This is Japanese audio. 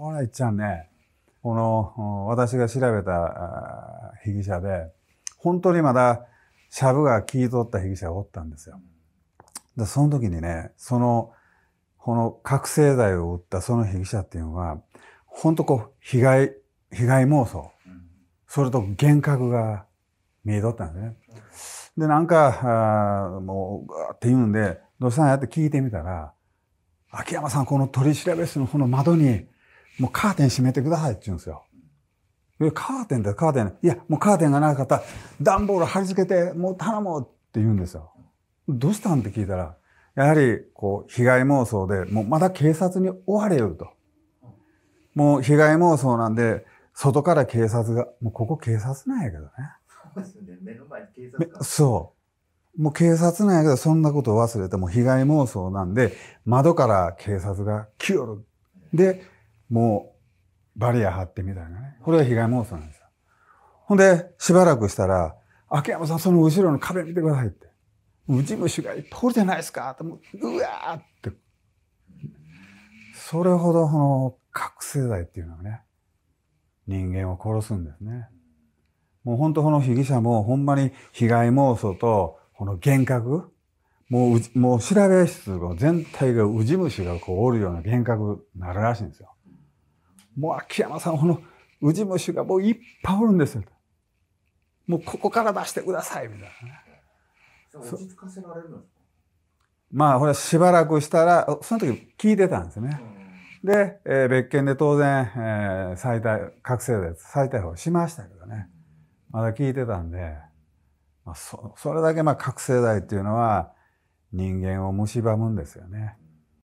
これいっちゃんね、この私が調べた被疑者で、本当にまだシャブが聞いとった被疑者がおったんですよ。で、その時にね、その、この覚醒剤を打ったその被疑者っていうのは、本当こう、被害、被害妄想。それと幻覚が見えとったんですね。で、なんか、あもう、って言うんで、どうしたんやって聞いてみたら、秋山さん、この取調室のこの窓に、もうカーテン閉めてくださいって言うんですよ。カーテンだ、カーテン。いや、もうカーテンがなかった。段ボール貼り付けて、もう頼もうって言うんですよ。どうしたんって聞いたら、やはり、こう、被害妄想で、もうまだ警察に追われると。もう被害妄想なんで、外から警察が、もうここ警察なんやけどね。そうですね。目の前警察が。そう。もう警察なんやけど、そんなこと忘れて、もう被害妄想なんで、窓から警察が来よる。で、もうバリア張ってみたいなね。これが被害妄想なんですよ。ほんで、しばらくしたら、秋山さんその後ろの壁見てくださいって。ウジ虫がいっぱいおるじゃないですかって、もう、うわーって。それほどこの覚醒剤っていうのはね、人間を殺すんですね。もう本当この被疑者もほんまに被害妄想とこの幻覚、もうもう調べ室の全体がウジ虫がこうおるような幻覚になるらしいんですよ。もう秋山さん、このウジ虫がもういっぱいおるんですよ。もうここから出してください、みたいな落ち着かせられるまあ、ほら、しばらくしたら、その時聞いてたんですね。で、えー、別件で当然、えー、再逮、覚醒剤再逮捕しましたけどね。まだ聞いてたんで、まあ、そそれだけまあ覚醒剤っていうのは人間を蝕むんですよね。